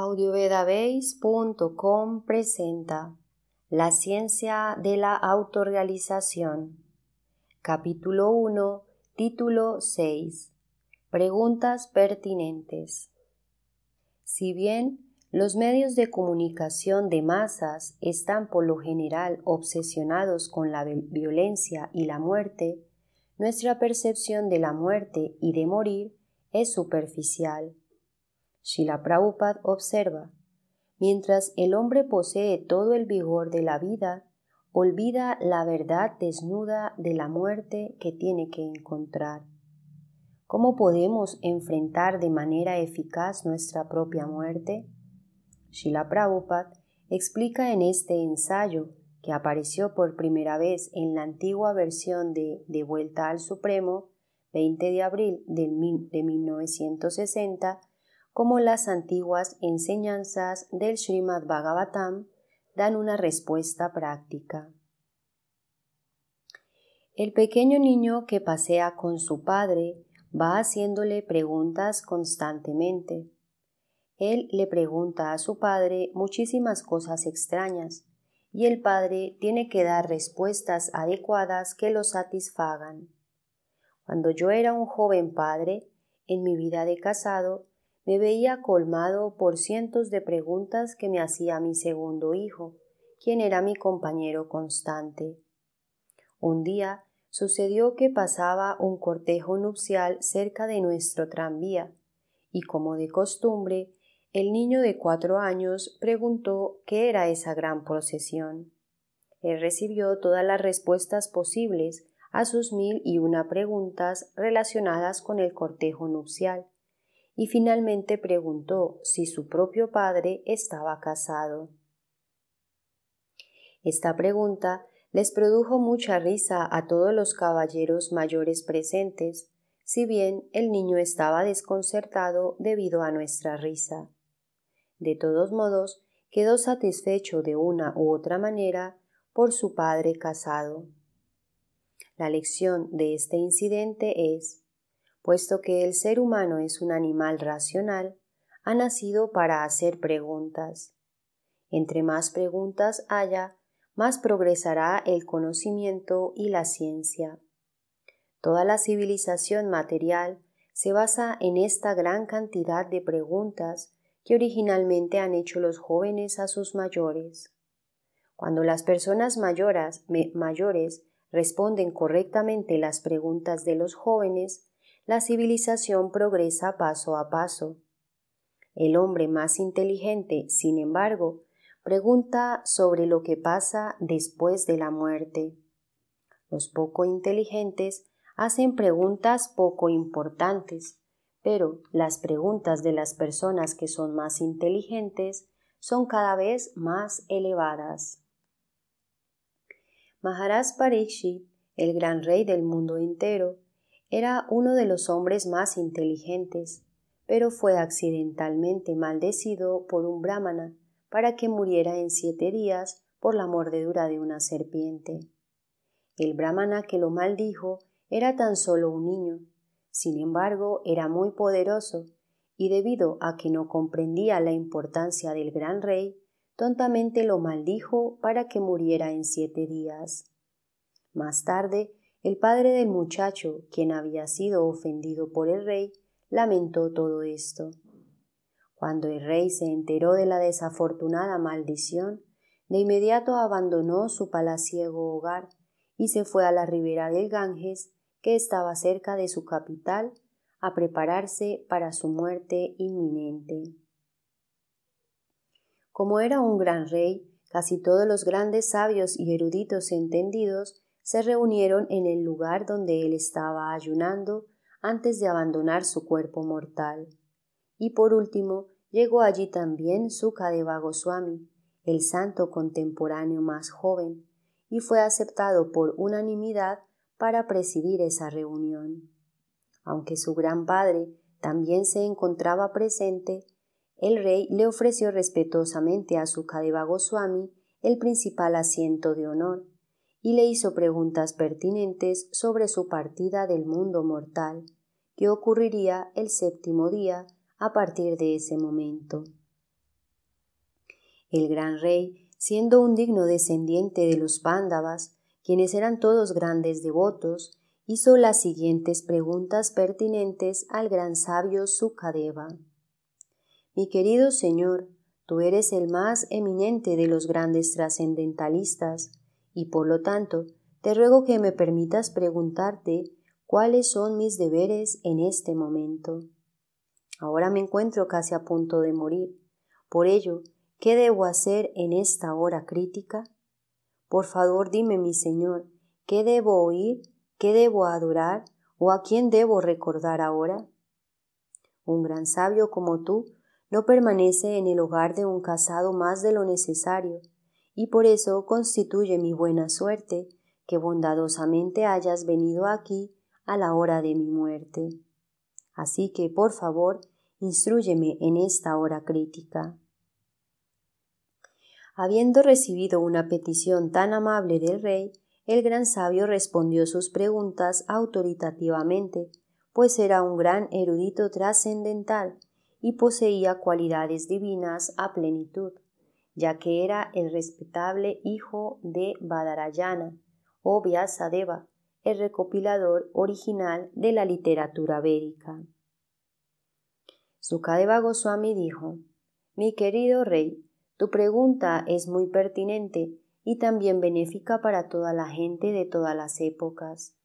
audiovedabase.com presenta La ciencia de la autorrealización. Capítulo 1, título 6. Preguntas pertinentes. Si bien los medios de comunicación de masas están por lo general obsesionados con la violencia y la muerte, nuestra percepción de la muerte y de morir es superficial Shila observa, mientras el hombre posee todo el vigor de la vida, olvida la verdad desnuda de la muerte que tiene que encontrar. ¿Cómo podemos enfrentar de manera eficaz nuestra propia muerte? Shila Prabhupada explica en este ensayo que apareció por primera vez en la antigua versión de De vuelta al Supremo, 20 de abril de 1960, como las antiguas enseñanzas del Srimad Bhagavatam, dan una respuesta práctica. El pequeño niño que pasea con su padre va haciéndole preguntas constantemente. Él le pregunta a su padre muchísimas cosas extrañas, y el padre tiene que dar respuestas adecuadas que lo satisfagan. Cuando yo era un joven padre, en mi vida de casado, me veía colmado por cientos de preguntas que me hacía mi segundo hijo, quien era mi compañero constante. Un día sucedió que pasaba un cortejo nupcial cerca de nuestro tranvía, y como de costumbre, el niño de cuatro años preguntó qué era esa gran procesión. Él recibió todas las respuestas posibles a sus mil y una preguntas relacionadas con el cortejo nupcial, y finalmente preguntó si su propio padre estaba casado. Esta pregunta les produjo mucha risa a todos los caballeros mayores presentes, si bien el niño estaba desconcertado debido a nuestra risa. De todos modos, quedó satisfecho de una u otra manera por su padre casado. La lección de este incidente es puesto que el ser humano es un animal racional, ha nacido para hacer preguntas. Entre más preguntas haya, más progresará el conocimiento y la ciencia. Toda la civilización material se basa en esta gran cantidad de preguntas que originalmente han hecho los jóvenes a sus mayores. Cuando las personas mayoras, mayores responden correctamente las preguntas de los jóvenes, la civilización progresa paso a paso. El hombre más inteligente, sin embargo, pregunta sobre lo que pasa después de la muerte. Los poco inteligentes hacen preguntas poco importantes, pero las preguntas de las personas que son más inteligentes son cada vez más elevadas. Maharaj Pariksit, el gran rey del mundo entero, era uno de los hombres más inteligentes, pero fue accidentalmente maldecido por un brahmana para que muriera en siete días por la mordedura de una serpiente. El brahmana que lo maldijo era tan solo un niño, sin embargo era muy poderoso, y debido a que no comprendía la importancia del gran rey, tontamente lo maldijo para que muriera en siete días. Más tarde el padre del muchacho, quien había sido ofendido por el rey, lamentó todo esto. Cuando el rey se enteró de la desafortunada maldición, de inmediato abandonó su palaciego hogar y se fue a la ribera del Ganges, que estaba cerca de su capital, a prepararse para su muerte inminente. Como era un gran rey, casi todos los grandes sabios y eruditos entendidos se reunieron en el lugar donde él estaba ayunando antes de abandonar su cuerpo mortal. Y por último, llegó allí también Sukadeva Goswami, el santo contemporáneo más joven, y fue aceptado por unanimidad para presidir esa reunión. Aunque su gran padre también se encontraba presente, el rey le ofreció respetuosamente a Sukadeva Goswami el principal asiento de honor, y le hizo preguntas pertinentes sobre su partida del mundo mortal, que ocurriría el séptimo día a partir de ese momento. El gran rey, siendo un digno descendiente de los pándavas, quienes eran todos grandes devotos, hizo las siguientes preguntas pertinentes al gran sabio Sukadeva. Mi querido señor, tú eres el más eminente de los grandes trascendentalistas, y por lo tanto te ruego que me permitas preguntarte cuáles son mis deberes en este momento. Ahora me encuentro casi a punto de morir. Por ello, ¿qué debo hacer en esta hora crítica? Por favor, dime, mi Señor, ¿qué debo oír? ¿Qué debo adorar? ¿O a quién debo recordar ahora? Un gran sabio como tú no permanece en el hogar de un casado más de lo necesario, y por eso constituye mi buena suerte que bondadosamente hayas venido aquí a la hora de mi muerte. Así que, por favor, instruyeme en esta hora crítica. Habiendo recibido una petición tan amable del rey, el gran sabio respondió sus preguntas autoritativamente, pues era un gran erudito trascendental y poseía cualidades divinas a plenitud ya que era el respetable hijo de Badarayana o Vyasadeva, el recopilador original de la literatura bérica. Sukadeva Goswami dijo: Mi querido rey, tu pregunta es muy pertinente y también benéfica para toda la gente de todas las épocas.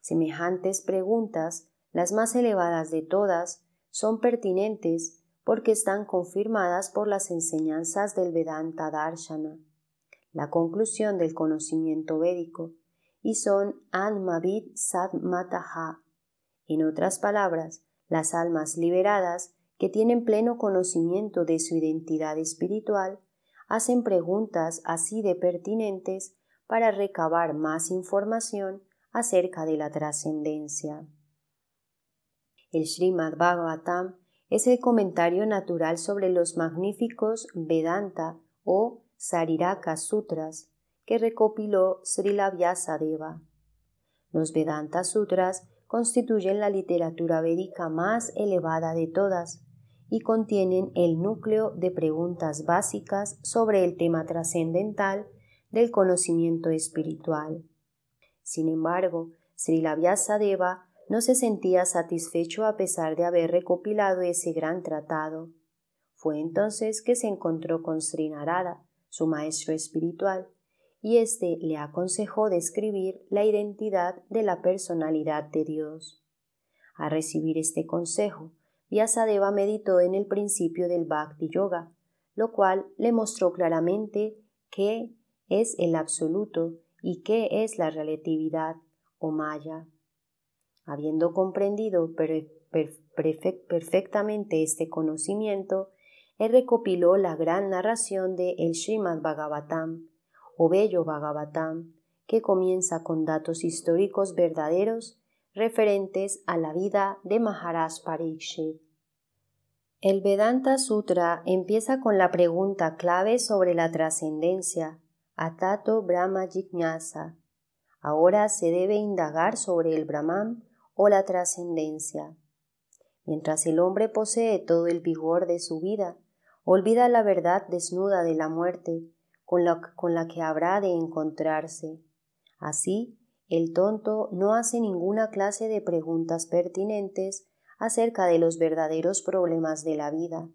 Semejantes preguntas, las más elevadas de todas, son pertinentes porque están confirmadas por las enseñanzas del Vedanta Darshana, la conclusión del conocimiento védico, y son Anmavit Sadmataha, en otras palabras, las almas liberadas que tienen pleno conocimiento de su identidad espiritual, hacen preguntas así de pertinentes para recabar más información acerca de la trascendencia. El Srimad Bhagavatam es el comentario natural sobre los magníficos Vedanta o Sariraka Sutras que recopiló Srila Vyasadeva. Los Vedanta Sutras constituyen la literatura védica más elevada de todas y contienen el núcleo de preguntas básicas sobre el tema trascendental del conocimiento espiritual. Sin embargo, Srila Vyasadeva no se sentía satisfecho a pesar de haber recopilado ese gran tratado. Fue entonces que se encontró con Srinarada, su maestro espiritual, y éste le aconsejó describir la identidad de la personalidad de Dios. A recibir este consejo, Vyasadeva meditó en el principio del Bhakti Yoga, lo cual le mostró claramente qué es el absoluto y qué es la relatividad o Maya. Habiendo comprendido perfectamente este conocimiento, él recopiló la gran narración de el Srimad Bhagavatam, o Bello Bhagavatam, que comienza con datos históricos verdaderos referentes a la vida de Maharaj Pariksit. El Vedanta Sutra empieza con la pregunta clave sobre la trascendencia, Atato Brahma Jignasa. Ahora se debe indagar sobre el Brahman o la trascendencia. Mientras el hombre posee todo el vigor de su vida, olvida la verdad desnuda de la muerte con la, con la que habrá de encontrarse. Así, el tonto no hace ninguna clase de preguntas pertinentes acerca de los verdaderos problemas de la vida.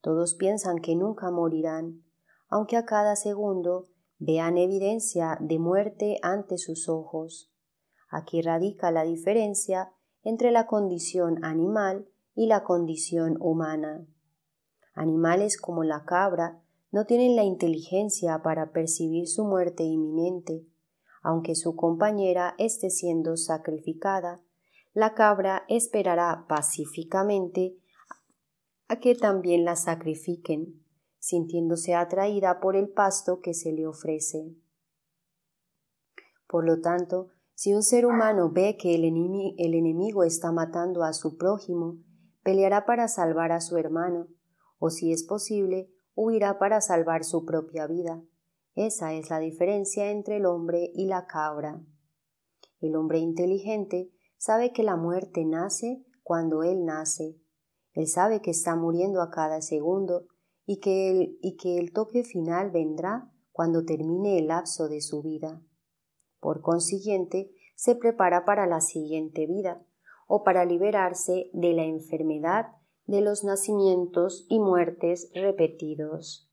Todos piensan que nunca morirán, aunque a cada segundo vean evidencia de muerte ante sus ojos. Aquí radica la diferencia entre la condición animal y la condición humana. Animales como la cabra no tienen la inteligencia para percibir su muerte inminente. Aunque su compañera esté siendo sacrificada, la cabra esperará pacíficamente a que también la sacrifiquen, sintiéndose atraída por el pasto que se le ofrece. Por lo tanto, si un ser humano ve que el, enemigo está matando a su prójimo, peleará para salvar a su hermano, o si es posible, huirá para salvar su propia vida. Esa es la diferencia entre el hombre y la cabra. El hombre inteligente sabe que la muerte nace cuando él nace. Él sabe que está muriendo a cada segundo y que el toque final vendrá cuando termine el lapso de su vida. Por consiguiente, se prepara para la siguiente vida o para liberarse de la enfermedad de los nacimientos y muertes repetidos.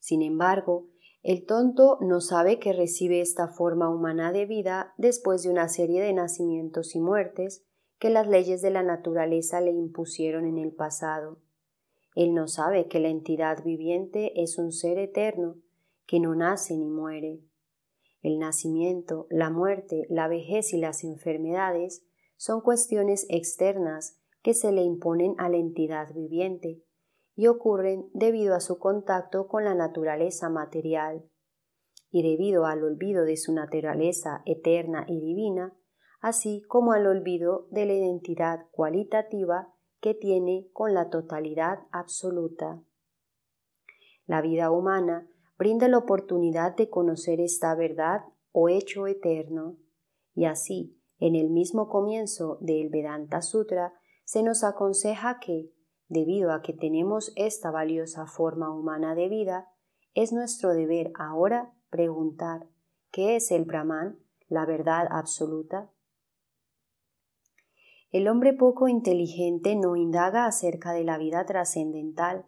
Sin embargo, el tonto no sabe que recibe esta forma humana de vida después de una serie de nacimientos y muertes que las leyes de la naturaleza le impusieron en el pasado. Él no sabe que la entidad viviente es un ser eterno, que no nace ni muere. El nacimiento, la muerte, la vejez y las enfermedades son cuestiones externas que se le imponen a la entidad viviente y ocurren debido a su contacto con la naturaleza material. Y debido al olvido de su naturaleza eterna y divina, así como al olvido de la identidad cualitativa que tiene con la totalidad absoluta. La vida humana brinda la oportunidad de conocer esta verdad o hecho eterno. Y así, en el mismo comienzo del Vedanta Sutra, se nos aconseja que, debido a que tenemos esta valiosa forma humana de vida, es nuestro deber ahora preguntar ¿qué es el Brahman, la verdad absoluta? El hombre poco inteligente no indaga acerca de la vida trascendental.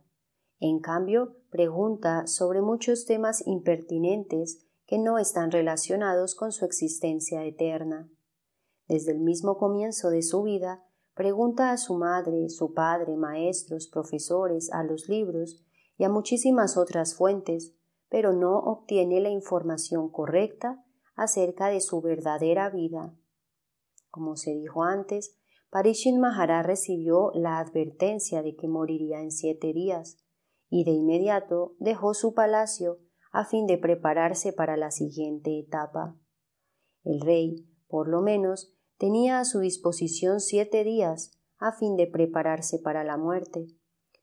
En cambio, pregunta sobre muchos temas impertinentes que no están relacionados con su existencia eterna. Desde el mismo comienzo de su vida, pregunta a su madre, su padre, maestros, profesores, a los libros y a muchísimas otras fuentes, pero no obtiene la información correcta acerca de su verdadera vida. Como se dijo antes, Parishin Mahara recibió la advertencia de que moriría en siete días, y de inmediato dejó su palacio a fin de prepararse para la siguiente etapa. El rey, por lo menos, tenía a su disposición siete días a fin de prepararse para la muerte,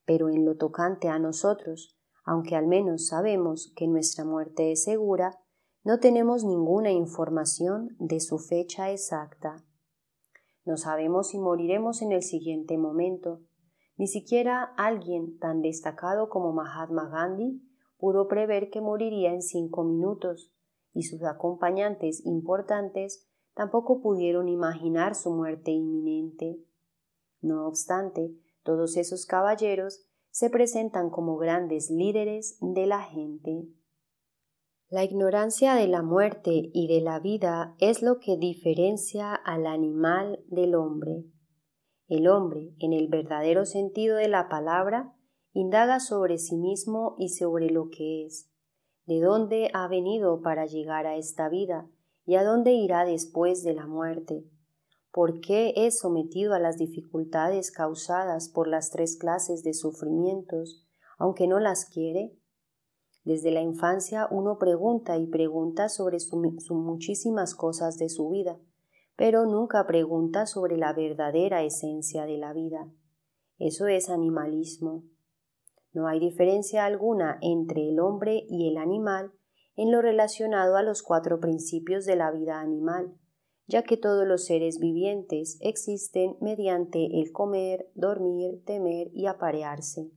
pero en lo tocante a nosotros, aunque al menos sabemos que nuestra muerte es segura, no tenemos ninguna información de su fecha exacta. No sabemos si moriremos en el siguiente momento, ni siquiera alguien tan destacado como Mahatma Gandhi pudo prever que moriría en cinco minutos, y sus acompañantes importantes tampoco pudieron imaginar su muerte inminente. No obstante, todos esos caballeros se presentan como grandes líderes de la gente. La ignorancia de la muerte y de la vida es lo que diferencia al animal del hombre. El hombre, en el verdadero sentido de la palabra, indaga sobre sí mismo y sobre lo que es, de dónde ha venido para llegar a esta vida y a dónde irá después de la muerte, por qué es sometido a las dificultades causadas por las tres clases de sufrimientos, aunque no las quiere. Desde la infancia uno pregunta y pregunta sobre muchísimas cosas de su vida, pero nunca pregunta sobre la verdadera esencia de la vida. Eso es animalismo. No hay diferencia alguna entre el hombre y el animal en lo relacionado a los cuatro principios de la vida animal, ya que todos los seres vivientes existen mediante el comer, dormir, temer y aparearse.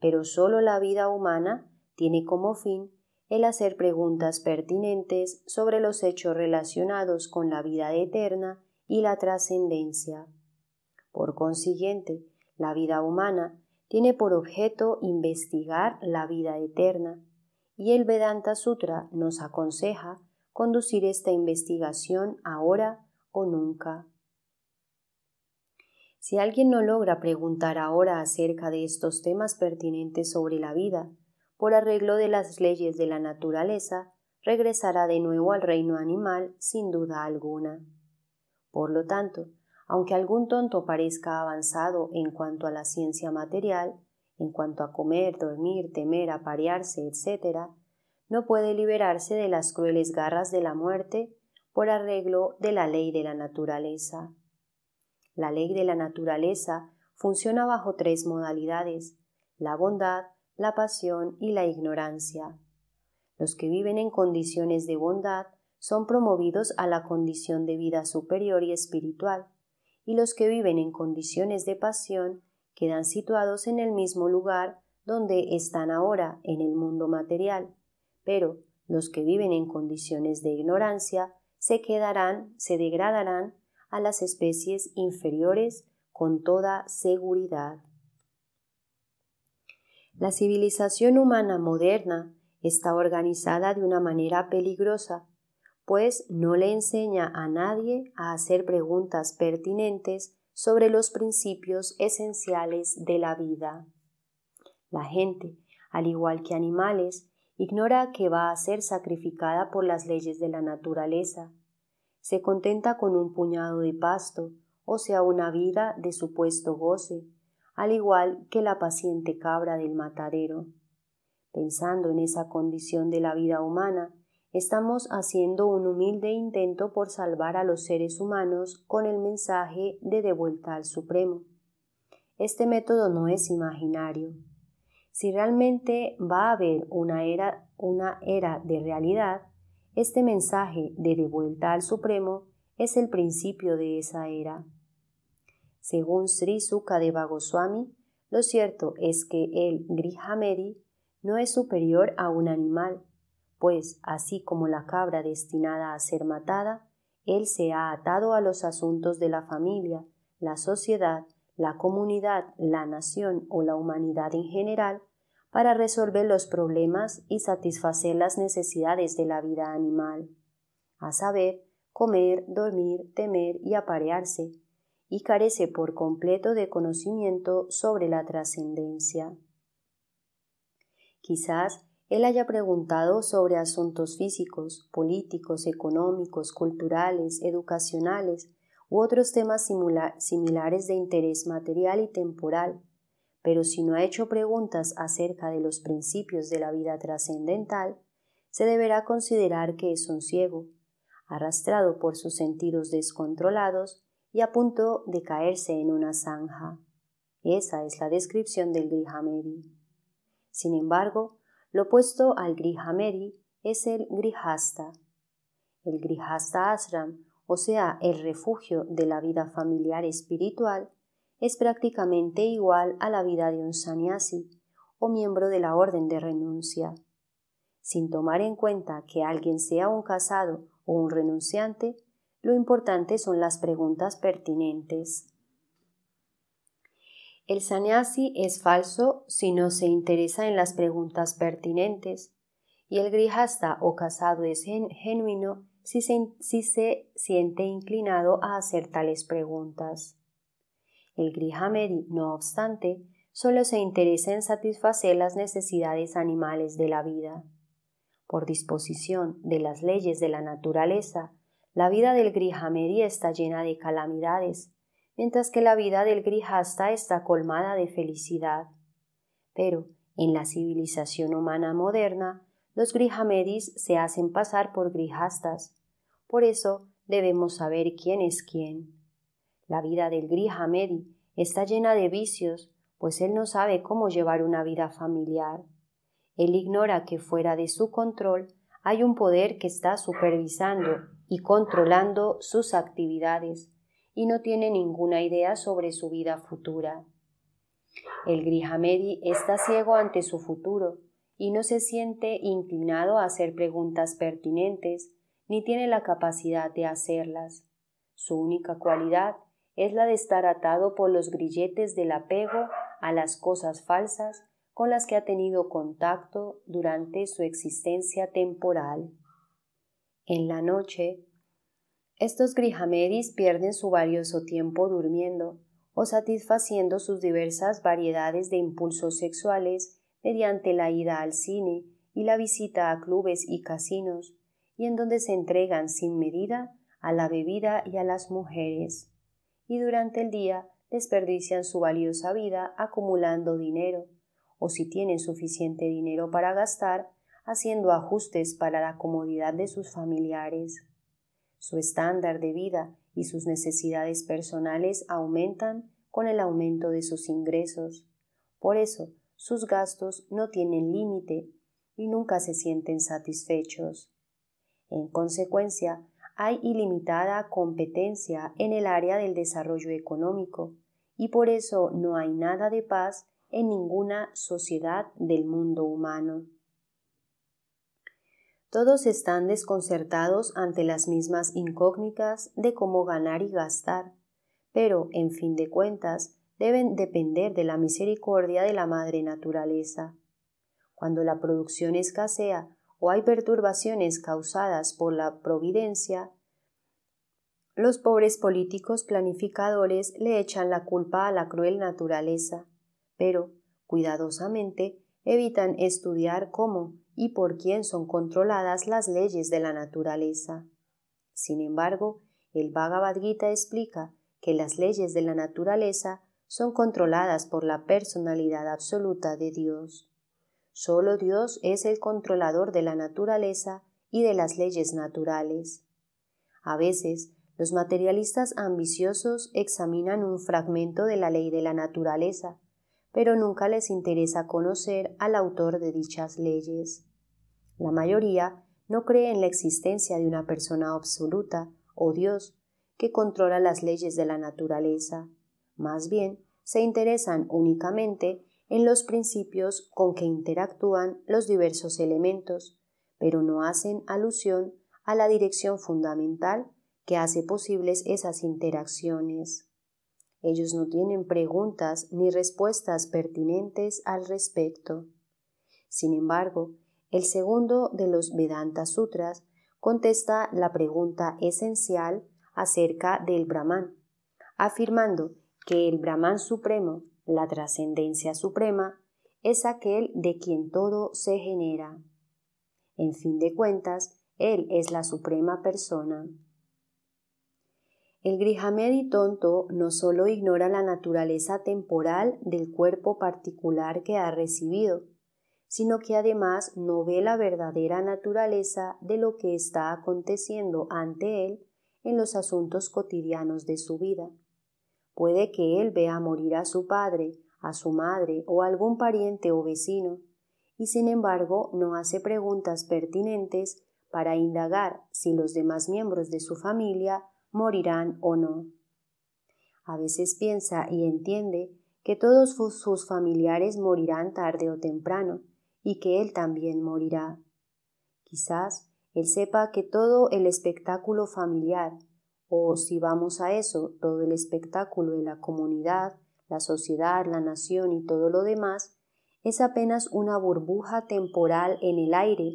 Pero solo la vida humana tiene como fin el hacer preguntas pertinentes sobre los hechos relacionados con la vida eterna y la trascendencia. Por consiguiente, la vida humana tiene por objeto investigar la vida eterna, y el Vedanta Sutra nos aconseja conducir esta investigación ahora o nunca. Si alguien no logra preguntar ahora acerca de estos temas pertinentes sobre la vida, por arreglo de las leyes de la naturaleza, regresará de nuevo al reino animal sin duda alguna. Por lo tanto, aunque algún tonto parezca avanzado en cuanto a la ciencia material, en cuanto a comer, dormir, temer, aparearse, etc., no puede liberarse de las crueles garras de la muerte por arreglo de la ley de la naturaleza. La ley de la naturaleza funciona bajo tres modalidades, la bondad, la pasión y la ignorancia. Los que viven en condiciones de bondad son promovidos a la condición de vida superior y espiritual, y los que viven en condiciones de pasión quedan situados en el mismo lugar donde están ahora en el mundo material, pero los que viven en condiciones de ignorancia se quedarán, se degradarán a las especies inferiores con toda seguridad. La civilización humana moderna está organizada de una manera peligrosa, pues no le enseña a nadie a hacer preguntas pertinentes sobre los principios esenciales de la vida. La gente, al igual que animales, ignora que va a ser sacrificada por las leyes de la naturaleza. Se contenta con un puñado de pasto, o sea, una vida de supuesto goce, al igual que la paciente cabra del matadero. Pensando en esa condición de la vida humana, estamos haciendo un humilde intento por salvar a los seres humanos con el mensaje de devuelta al Supremo. Este método no es imaginario. Si realmente va a haber una era, una era de realidad, este mensaje de devuelta al Supremo es el principio de esa era. Según Sri Sukadeva Goswami, lo cierto es que el Grihamedi no es superior a un animal, pues así como la cabra destinada a ser matada, él se ha atado a los asuntos de la familia, la sociedad, la comunidad, la nación o la humanidad en general para resolver los problemas y satisfacer las necesidades de la vida animal, a saber, comer, dormir, temer y aparearse, y carece por completo de conocimiento sobre la trascendencia. Quizás él haya preguntado sobre asuntos físicos, políticos, económicos, culturales, educacionales u otros temas similares de interés material y temporal, pero si no ha hecho preguntas acerca de los principios de la vida trascendental, se deberá considerar que es un ciego, arrastrado por sus sentidos descontrolados y a punto de caerse en una zanja. Esa es la descripción del Grihamedi. Sin embargo, lo opuesto al Grihamedi es el Grihasta. El Grihasta Ashram, o sea, el refugio de la vida familiar espiritual, es prácticamente igual a la vida de un sannyasi o miembro de la orden de renuncia. Sin tomar en cuenta que alguien sea un casado o un renunciante, lo importante son las preguntas pertinentes. El saneasi es falso si no se interesa en las preguntas pertinentes y el grihasta o casado es genuino si se, si se siente inclinado a hacer tales preguntas. El grihamedi, no obstante, solo se interesa en satisfacer las necesidades animales de la vida. Por disposición de las leyes de la naturaleza, la vida del Grihamedi está llena de calamidades, mientras que la vida del Grijasta está colmada de felicidad. Pero, en la civilización humana moderna, los Grihamedis se hacen pasar por Grijastas. Por eso, debemos saber quién es quién. La vida del Grihamedi está llena de vicios, pues él no sabe cómo llevar una vida familiar. Él ignora que fuera de su control hay un poder que está supervisando y controlando sus actividades y no tiene ninguna idea sobre su vida futura. El Grijamedi está ciego ante su futuro y no se siente inclinado a hacer preguntas pertinentes ni tiene la capacidad de hacerlas. Su única cualidad es la de estar atado por los grilletes del apego a las cosas falsas con las que ha tenido contacto durante su existencia temporal. En la noche, estos grijamedis pierden su valioso tiempo durmiendo o satisfaciendo sus diversas variedades de impulsos sexuales mediante la ida al cine y la visita a clubes y casinos, y en donde se entregan sin medida a la bebida y a las mujeres, y durante el día desperdician su valiosa vida acumulando dinero, o si tienen suficiente dinero para gastar, haciendo ajustes para la comodidad de sus familiares. Su estándar de vida y sus necesidades personales aumentan con el aumento de sus ingresos. Por eso, sus gastos no tienen límite y nunca se sienten satisfechos. En consecuencia, hay ilimitada competencia en el área del desarrollo económico y por eso no hay nada de paz en ninguna sociedad del mundo humano. Todos están desconcertados ante las mismas incógnitas de cómo ganar y gastar, pero, en fin de cuentas, deben depender de la misericordia de la madre naturaleza. Cuando la producción escasea o hay perturbaciones causadas por la providencia, los pobres políticos planificadores le echan la culpa a la cruel naturaleza, pero, cuidadosamente, evitan estudiar cómo, y por quién son controladas las leyes de la naturaleza. Sin embargo, el Bhagavad Gita explica que las leyes de la naturaleza son controladas por la personalidad absoluta de Dios. Solo Dios es el controlador de la naturaleza y de las leyes naturales. A veces, los materialistas ambiciosos examinan un fragmento de la ley de la naturaleza pero nunca les interesa conocer al autor de dichas leyes. La mayoría no cree en la existencia de una persona absoluta o Dios que controla las leyes de la naturaleza. Más bien, se interesan únicamente en los principios con que interactúan los diversos elementos, pero no hacen alusión a la dirección fundamental que hace posibles esas interacciones. Ellos no tienen preguntas ni respuestas pertinentes al respecto. Sin embargo, el segundo de los Vedanta Sutras contesta la pregunta esencial acerca del Brahman, afirmando que el Brahman Supremo, la trascendencia suprema, es aquel de quien todo se genera. En fin de cuentas, Él es la Suprema Persona. El y tonto no solo ignora la naturaleza temporal del cuerpo particular que ha recibido, sino que además no ve la verdadera naturaleza de lo que está aconteciendo ante él en los asuntos cotidianos de su vida. Puede que él vea morir a su padre, a su madre o algún pariente o vecino, y sin embargo no hace preguntas pertinentes para indagar si los demás miembros de su familia morirán o no. A veces piensa y entiende que todos sus familiares morirán tarde o temprano y que él también morirá. Quizás él sepa que todo el espectáculo familiar, o si vamos a eso, todo el espectáculo de la comunidad, la sociedad, la nación y todo lo demás, es apenas una burbuja temporal en el aire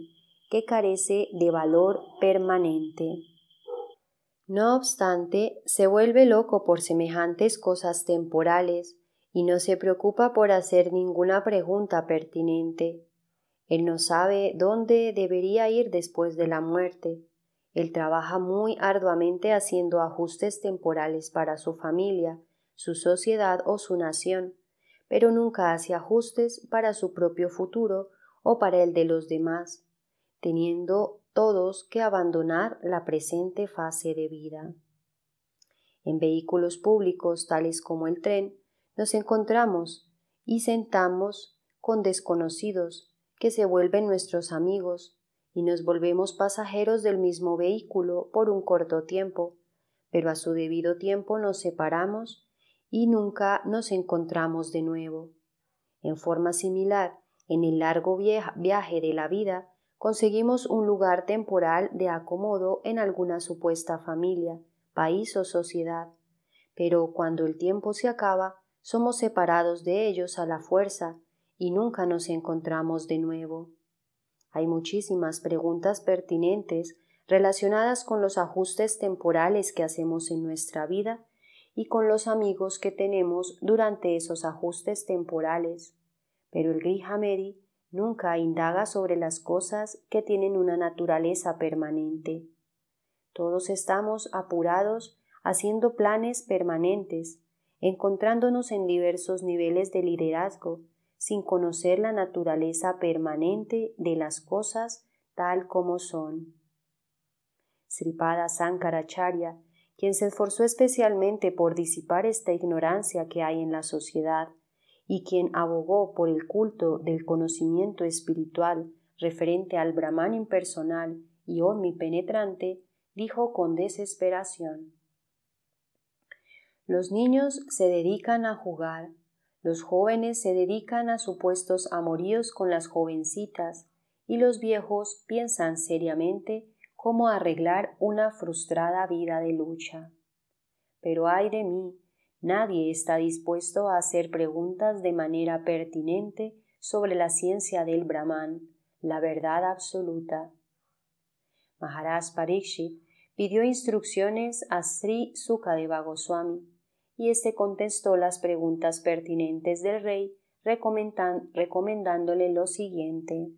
que carece de valor permanente. No obstante, se vuelve loco por semejantes cosas temporales y no se preocupa por hacer ninguna pregunta pertinente. Él no sabe dónde debería ir después de la muerte. Él trabaja muy arduamente haciendo ajustes temporales para su familia, su sociedad o su nación, pero nunca hace ajustes para su propio futuro o para el de los demás, teniendo que abandonar la presente fase de vida. En vehículos públicos tales como el tren, nos encontramos y sentamos con desconocidos que se vuelven nuestros amigos y nos volvemos pasajeros del mismo vehículo por un corto tiempo, pero a su debido tiempo nos separamos y nunca nos encontramos de nuevo. En forma similar, en el largo viaje de la vida, conseguimos un lugar temporal de acomodo en alguna supuesta familia, país o sociedad. Pero cuando el tiempo se acaba, somos separados de ellos a la fuerza y nunca nos encontramos de nuevo. Hay muchísimas preguntas pertinentes relacionadas con los ajustes temporales que hacemos en nuestra vida y con los amigos que tenemos durante esos ajustes temporales. Pero el Nunca indaga sobre las cosas que tienen una naturaleza permanente. Todos estamos apurados haciendo planes permanentes, encontrándonos en diversos niveles de liderazgo, sin conocer la naturaleza permanente de las cosas tal como son. Sripada Sankaracharya, quien se esforzó especialmente por disipar esta ignorancia que hay en la sociedad, y quien abogó por el culto del conocimiento espiritual referente al Brahman impersonal y omnipenetrante, dijo con desesperación Los niños se dedican a jugar, los jóvenes se dedican a supuestos amoríos con las jovencitas, y los viejos piensan seriamente cómo arreglar una frustrada vida de lucha. Pero ay de mí, Nadie está dispuesto a hacer preguntas de manera pertinente sobre la ciencia del Brahman, la verdad absoluta. Maharaj Pariksit pidió instrucciones a Sri Sukadeva Goswami y este contestó las preguntas pertinentes del rey recomendándole lo siguiente.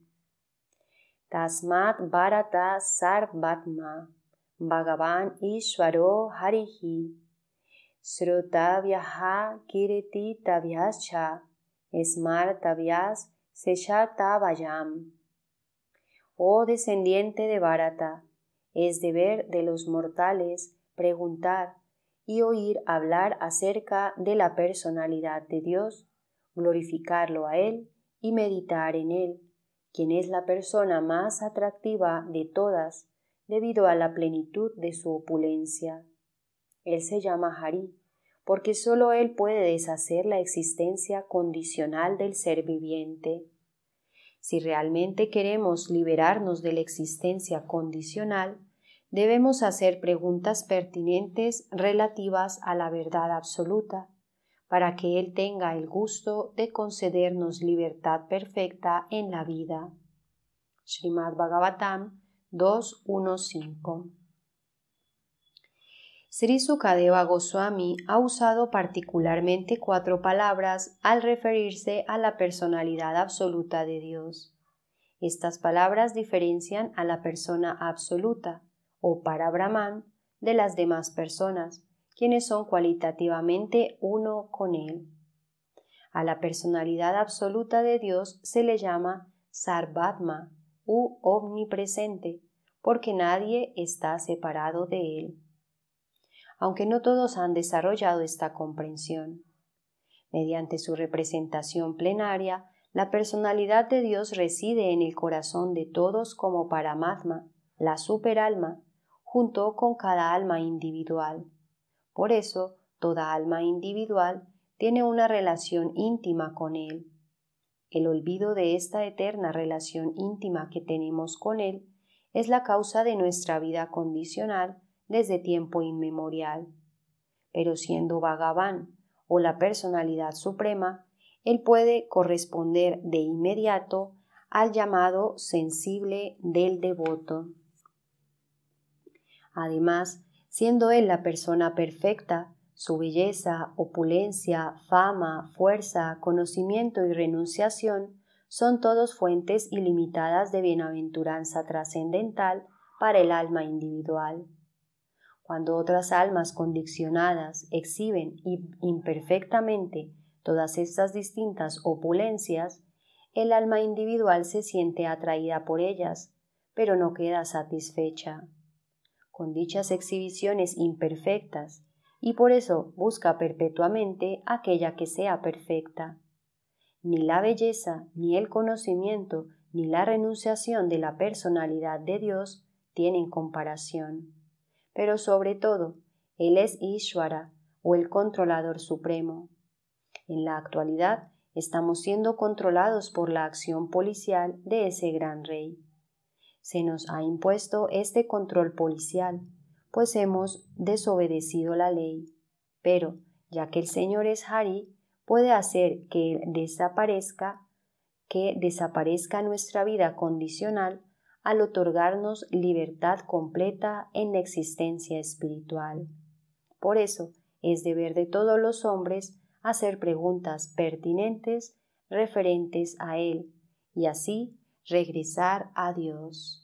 Tasmat Bharata Sarvatma Bhagavan Ishwaro Harihi kireti Oh descendiente de Bharata, es deber de los mortales preguntar y oír hablar acerca de la personalidad de Dios, glorificarlo a Él y meditar en Él, quien es la persona más atractiva de todas debido a la plenitud de su opulencia. Él se llama Harí, porque sólo Él puede deshacer la existencia condicional del ser viviente. Si realmente queremos liberarnos de la existencia condicional, debemos hacer preguntas pertinentes relativas a la verdad absoluta, para que Él tenga el gusto de concedernos libertad perfecta en la vida. Srimad Bhagavatam 2.1.5 Sri Sukadeva Goswami ha usado particularmente cuatro palabras al referirse a la personalidad absoluta de Dios. Estas palabras diferencian a la persona absoluta o para Brahman de las demás personas, quienes son cualitativamente uno con él. A la personalidad absoluta de Dios se le llama Sarvatma u omnipresente, porque nadie está separado de él aunque no todos han desarrollado esta comprensión. Mediante su representación plenaria, la personalidad de Dios reside en el corazón de todos como paramatma, la superalma, junto con cada alma individual. Por eso, toda alma individual tiene una relación íntima con Él. El olvido de esta eterna relación íntima que tenemos con Él es la causa de nuestra vida condicional desde tiempo inmemorial. Pero siendo vagabán o la personalidad suprema, él puede corresponder de inmediato al llamado sensible del devoto. Además, siendo él la persona perfecta, su belleza, opulencia, fama, fuerza, conocimiento y renunciación son todos fuentes ilimitadas de bienaventuranza trascendental para el alma individual cuando otras almas condicionadas exhiben imperfectamente todas estas distintas opulencias, el alma individual se siente atraída por ellas, pero no queda satisfecha con dichas exhibiciones imperfectas, y por eso busca perpetuamente aquella que sea perfecta. Ni la belleza, ni el conocimiento, ni la renunciación de la personalidad de Dios tienen comparación pero sobre todo, Él es Ishvara o el controlador supremo. En la actualidad, estamos siendo controlados por la acción policial de ese gran rey. Se nos ha impuesto este control policial, pues hemos desobedecido la ley. Pero, ya que el Señor es Hari, puede hacer que desaparezca, que desaparezca nuestra vida condicional al otorgarnos libertad completa en la existencia espiritual. Por eso es deber de todos los hombres hacer preguntas pertinentes referentes a Él y así regresar a Dios.